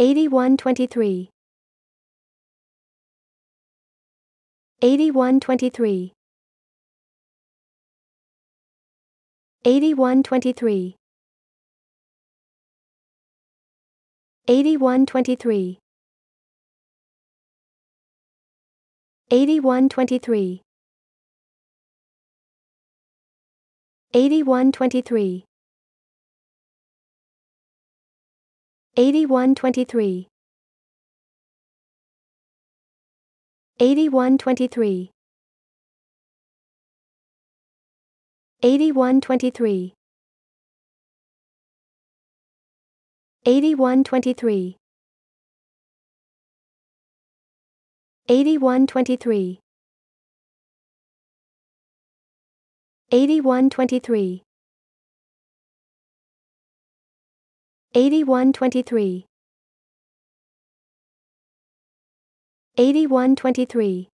8123 8123 8123 8123 8123 8123 8123 8123 8123 8123 8123 8123 8123 8123